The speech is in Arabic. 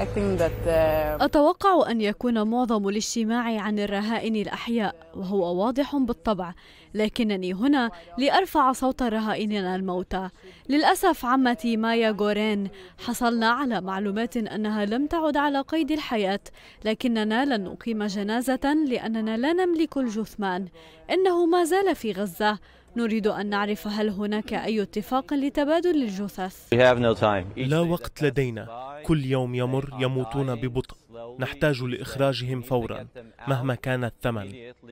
Uh, أتوقع أن يكون معظم الاجتماع عن الرهائن الأحياء وهو واضح بالطبع لكنني هنا لأرفع صوت رهائننا الموتى للأسف عمتي مايا غورين حصلنا على معلومات أنها لم تعد على قيد الحياة لكننا لن نقيم جنازة لأننا لا نملك الجثمان إنه ما زال في غزة نريد أن نعرف هل هناك أي اتفاق لتبادل الجثث لا وقت لدينا كل يوم يمر يموتون ببطء نحتاج لإخراجهم فورا مهما كان الثمن